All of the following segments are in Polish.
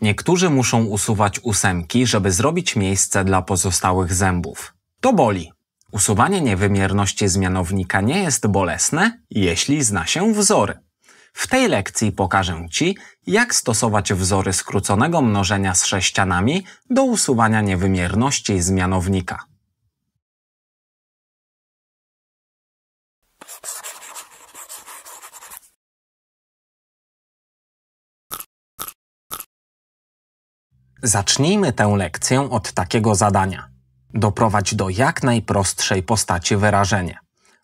Niektórzy muszą usuwać ósemki, żeby zrobić miejsce dla pozostałych zębów. To boli. Usuwanie niewymierności zmianownika nie jest bolesne, jeśli zna się wzory. W tej lekcji pokażę Ci, jak stosować wzory skróconego mnożenia z sześcianami do usuwania niewymierności zmianownika. Zacznijmy tę lekcję od takiego zadania. Doprowadź do jak najprostszej postaci wyrażenie.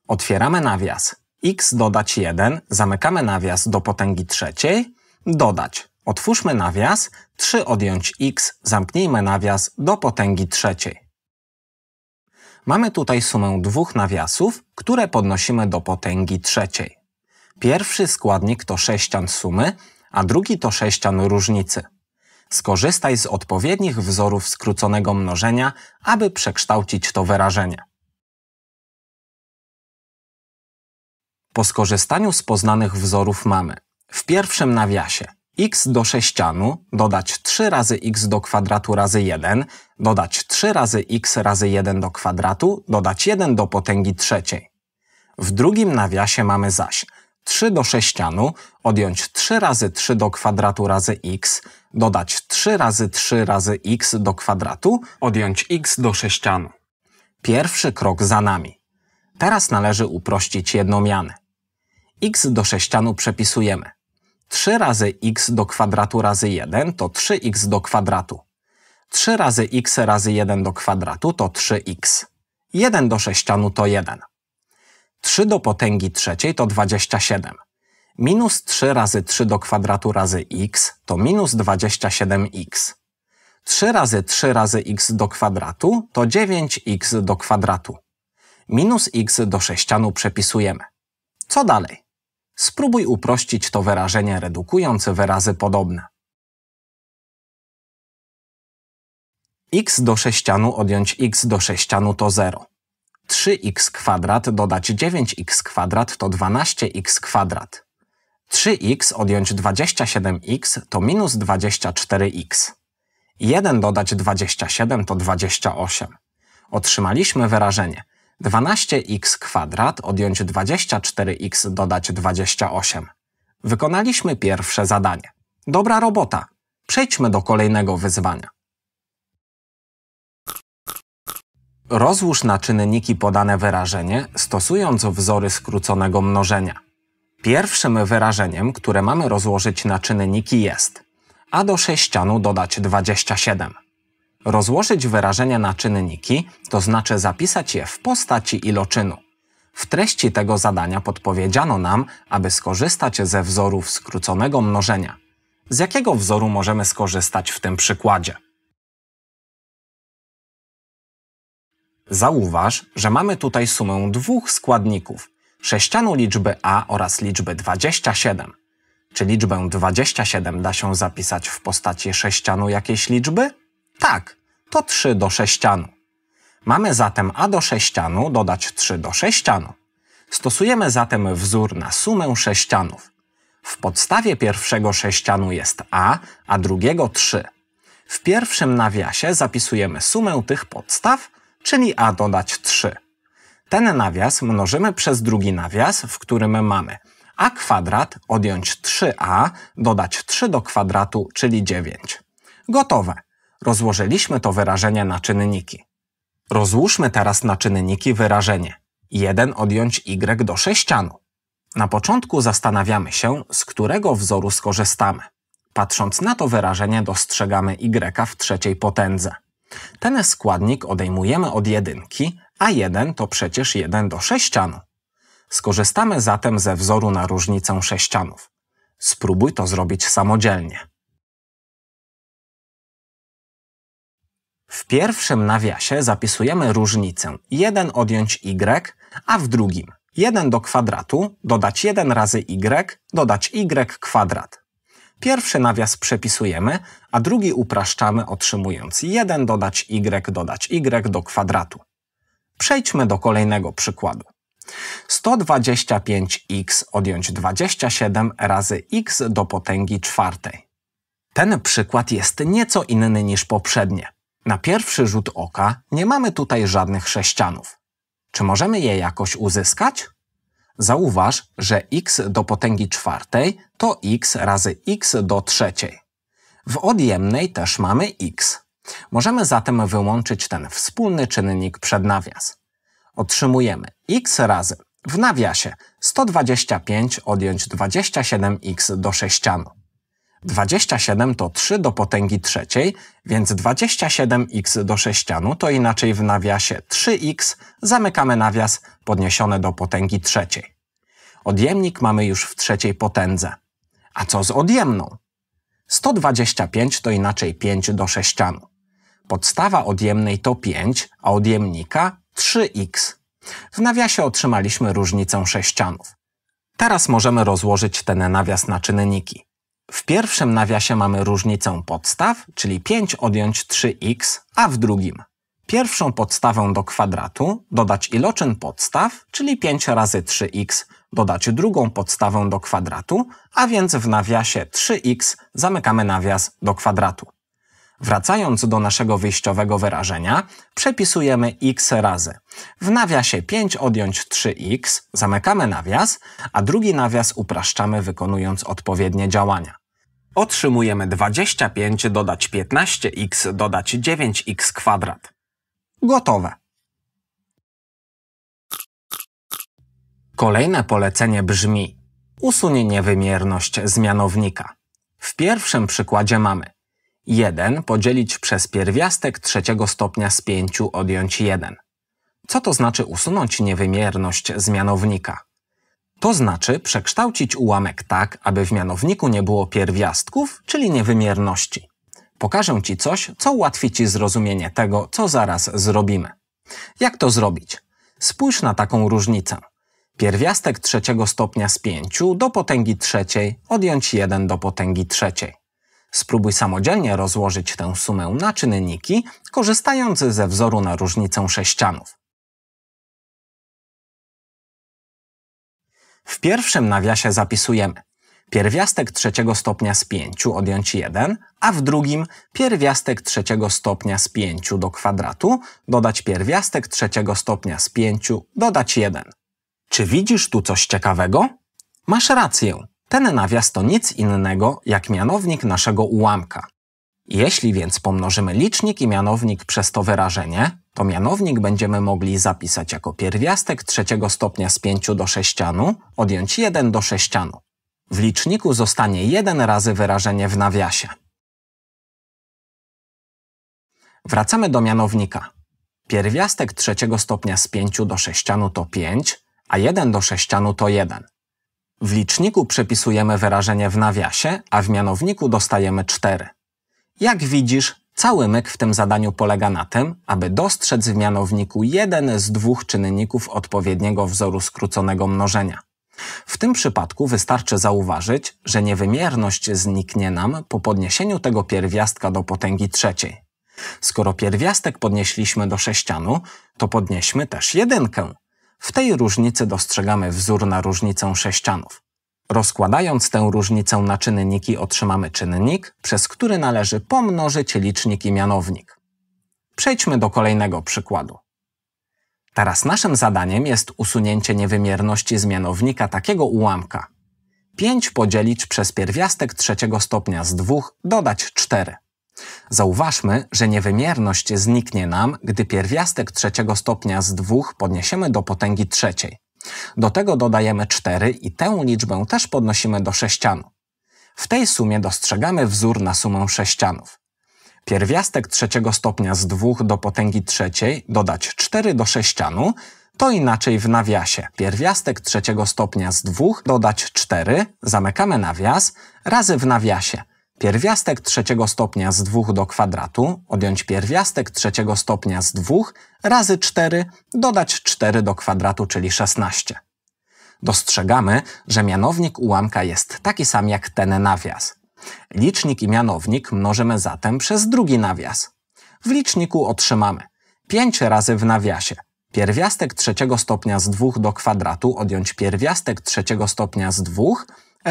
Otwieramy nawias. x dodać 1, zamykamy nawias do potęgi trzeciej, dodać. Otwórzmy nawias, 3 odjąć x, zamknijmy nawias do potęgi trzeciej. Mamy tutaj sumę dwóch nawiasów, które podnosimy do potęgi trzeciej. Pierwszy składnik to sześcian sumy, a drugi to sześcian różnicy. Skorzystaj z odpowiednich wzorów skróconego mnożenia, aby przekształcić to wyrażenie. Po skorzystaniu z poznanych wzorów mamy w pierwszym nawiasie x do sześcianu dodać 3 razy x do kwadratu razy 1, dodać 3 razy x razy 1 do kwadratu, dodać 1 do potęgi trzeciej. W drugim nawiasie mamy zaś 3 do sześcianu, odjąć 3 razy 3 do kwadratu razy x, dodać 3 razy 3 razy x do kwadratu, odjąć x do sześcianu. Pierwszy krok za nami. Teraz należy uprościć jednomianę. x do sześcianu przepisujemy. 3 razy x do kwadratu razy 1 to 3x do kwadratu. 3 razy x razy 1 do kwadratu to 3x. 1 do sześcianu to 1. 3 do potęgi trzeciej to 27. Minus 3 razy 3 do kwadratu razy x to minus 27x. 3 razy 3 razy x do kwadratu to 9x do kwadratu. Minus x do sześcianu przepisujemy. Co dalej? Spróbuj uprościć to wyrażenie redukując wyrazy podobne. x do sześcianu odjąć x do sześcianu to 0. 3x kwadrat dodać 9x kwadrat to 12x kwadrat. 3x odjąć 27x to minus 24x. 1 dodać 27 to 28. Otrzymaliśmy wyrażenie 12x kwadrat odjąć 24x dodać 28. Wykonaliśmy pierwsze zadanie. Dobra robota. Przejdźmy do kolejnego wyzwania. Rozłóż na czynniki podane wyrażenie, stosując wzory skróconego mnożenia. Pierwszym wyrażeniem, które mamy rozłożyć na czynniki jest a do sześcianu dodać 27. Rozłożyć wyrażenia na czynniki, to znaczy zapisać je w postaci iloczynu. W treści tego zadania podpowiedziano nam, aby skorzystać ze wzorów skróconego mnożenia. Z jakiego wzoru możemy skorzystać w tym przykładzie? Zauważ, że mamy tutaj sumę dwóch składników, sześcianu liczby a oraz liczby 27. Czy liczbę 27 da się zapisać w postaci sześcianu jakiejś liczby? Tak, to 3 do sześcianu. Mamy zatem a do sześcianu dodać 3 do sześcianu. Stosujemy zatem wzór na sumę sześcianów. W podstawie pierwszego sześcianu jest a, a drugiego 3. W pierwszym nawiasie zapisujemy sumę tych podstaw, czyli a dodać 3. Ten nawias mnożymy przez drugi nawias, w którym mamy a kwadrat, odjąć 3a, dodać 3 do kwadratu, czyli 9. Gotowe. Rozłożyliśmy to wyrażenie na czynniki. Rozłóżmy teraz na czynniki wyrażenie 1 odjąć y do sześcianu. Na początku zastanawiamy się, z którego wzoru skorzystamy. Patrząc na to wyrażenie dostrzegamy y w trzeciej potędze. Ten składnik odejmujemy od jedynki, a 1 to przecież 1 do sześcianu. Skorzystamy zatem ze wzoru na różnicę sześcianów. Spróbuj to zrobić samodzielnie. W pierwszym nawiasie zapisujemy różnicę 1 odjąć y, a w drugim 1 do kwadratu dodać 1 razy y dodać y kwadrat. Pierwszy nawias przepisujemy, a drugi upraszczamy otrzymując 1 dodać y dodać y do kwadratu. Przejdźmy do kolejnego przykładu. 125x odjąć 27 razy x do potęgi czwartej. Ten przykład jest nieco inny niż poprzednie. Na pierwszy rzut oka nie mamy tutaj żadnych sześcianów. Czy możemy je jakoś uzyskać? Zauważ, że x do potęgi czwartej to x razy x do trzeciej. W odjemnej też mamy x. Możemy zatem wyłączyć ten wspólny czynnik przed nawias. Otrzymujemy x razy w nawiasie 125 odjąć 27x do sześcianu. 27 to 3 do potęgi trzeciej, więc 27x do sześcianu to inaczej w nawiasie 3x zamykamy nawias podniesione do potęgi trzeciej. Odjemnik mamy już w trzeciej potędze. A co z odjemną? 125 to inaczej 5 do sześcianu. Podstawa odjemnej to 5, a odjemnika 3x. W nawiasie otrzymaliśmy różnicę sześcianów. Teraz możemy rozłożyć ten nawias na czynniki. W pierwszym nawiasie mamy różnicę podstaw, czyli 5 odjąć 3x, a w drugim pierwszą podstawę do kwadratu dodać iloczyn podstaw, czyli 5 razy 3x, dodać drugą podstawę do kwadratu, a więc w nawiasie 3x zamykamy nawias do kwadratu. Wracając do naszego wyjściowego wyrażenia, przepisujemy x razy. W nawiasie 5 odjąć 3x, zamykamy nawias, a drugi nawias upraszczamy wykonując odpowiednie działania. Otrzymujemy 25 dodać 15x dodać 9x kwadrat. Gotowe. Kolejne polecenie brzmi Usunie niewymierność z mianownika. W pierwszym przykładzie mamy 1 podzielić przez pierwiastek trzeciego stopnia z 5 odjąć 1. Co to znaczy usunąć niewymierność z mianownika? To znaczy przekształcić ułamek tak, aby w mianowniku nie było pierwiastków, czyli niewymierności. Pokażę Ci coś, co ułatwi Ci zrozumienie tego, co zaraz zrobimy. Jak to zrobić? Spójrz na taką różnicę. Pierwiastek trzeciego stopnia z 5 do potęgi trzeciej odjąć 1 do potęgi trzeciej. Spróbuj samodzielnie rozłożyć tę sumę na czynniki, korzystając ze wzoru na różnicę sześcianów. W pierwszym nawiasie zapisujemy pierwiastek trzeciego stopnia z 5 odjąć 1, a w drugim pierwiastek trzeciego stopnia z 5 do kwadratu dodać pierwiastek trzeciego stopnia z 5 dodać 1. Czy widzisz tu coś ciekawego? Masz rację. Ten nawias to nic innego jak mianownik naszego ułamka. Jeśli więc pomnożymy licznik i mianownik przez to wyrażenie, to mianownik będziemy mogli zapisać jako pierwiastek trzeciego stopnia z 5 do sześcianu, odjąć 1 do sześcianu. W liczniku zostanie 1 razy wyrażenie w nawiasie. Wracamy do mianownika. Pierwiastek trzeciego stopnia z 5 do sześcianu to 5, a 1 do sześcianu to 1. W liczniku przepisujemy wyrażenie w nawiasie, a w mianowniku dostajemy 4. Jak widzisz, cały myk w tym zadaniu polega na tym, aby dostrzec w mianowniku jeden z dwóch czynników odpowiedniego wzoru skróconego mnożenia. W tym przypadku wystarczy zauważyć, że niewymierność zniknie nam po podniesieniu tego pierwiastka do potęgi trzeciej. Skoro pierwiastek podnieśliśmy do sześcianu, to podnieśmy też jedynkę. W tej różnicy dostrzegamy wzór na różnicę sześcianów. Rozkładając tę różnicę na czynniki otrzymamy czynnik, przez który należy pomnożyć licznik i mianownik. Przejdźmy do kolejnego przykładu. Teraz naszym zadaniem jest usunięcie niewymierności z mianownika takiego ułamka. 5 podzielić przez pierwiastek trzeciego stopnia z 2 dodać 4. Zauważmy, że niewymierność zniknie nam, gdy pierwiastek trzeciego stopnia z dwóch podniesiemy do potęgi trzeciej. Do tego dodajemy 4 i tę liczbę też podnosimy do sześcianu. W tej sumie dostrzegamy wzór na sumę sześcianów. Pierwiastek trzeciego stopnia z 2 do potęgi trzeciej dodać 4 do sześcianu, to inaczej w nawiasie. Pierwiastek trzeciego stopnia z 2 dodać 4, zamykamy nawias, razy w nawiasie – pierwiastek trzeciego stopnia z 2 do kwadratu, odjąć pierwiastek trzeciego stopnia z 2 razy 4, dodać 4 do kwadratu, czyli 16. Dostrzegamy, że mianownik ułamka jest taki sam jak ten nawias. Licznik i mianownik mnożymy zatem przez drugi nawias. W liczniku otrzymamy 5 razy w nawiasie pierwiastek trzeciego stopnia z 2 do kwadratu odjąć pierwiastek trzeciego stopnia z 2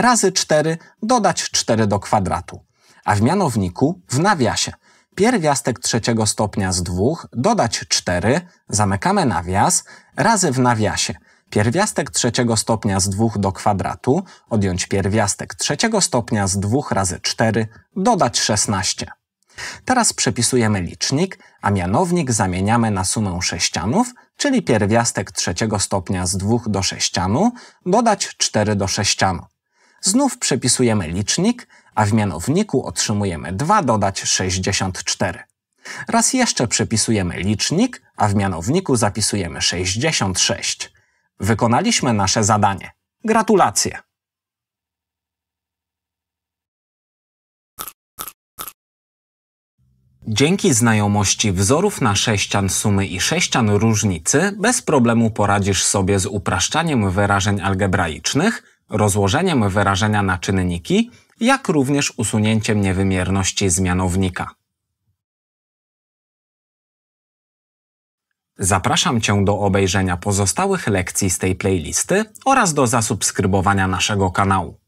razy 4 dodać 4 do kwadratu. A w mianowniku w nawiasie pierwiastek trzeciego stopnia z 2 dodać 4, zamykamy nawias, razy w nawiasie pierwiastek trzeciego stopnia z 2 do kwadratu, odjąć pierwiastek trzeciego stopnia z 2 razy 4, dodać 16. Teraz przepisujemy licznik, a mianownik zamieniamy na sumę sześcianów, czyli pierwiastek trzeciego stopnia z 2 do sześcianu, dodać 4 do sześcianu znów przepisujemy licznik, a w mianowniku otrzymujemy 2 dodać 64. Raz jeszcze przepisujemy licznik, a w mianowniku zapisujemy 66. Wykonaliśmy nasze zadanie. Gratulacje! Dzięki znajomości wzorów na sześcian sumy i sześcian różnicy bez problemu poradzisz sobie z upraszczaniem wyrażeń algebraicznych – rozłożeniem wyrażenia na czynniki, jak również usunięciem niewymierności z mianownika. Zapraszam Cię do obejrzenia pozostałych lekcji z tej playlisty oraz do zasubskrybowania naszego kanału.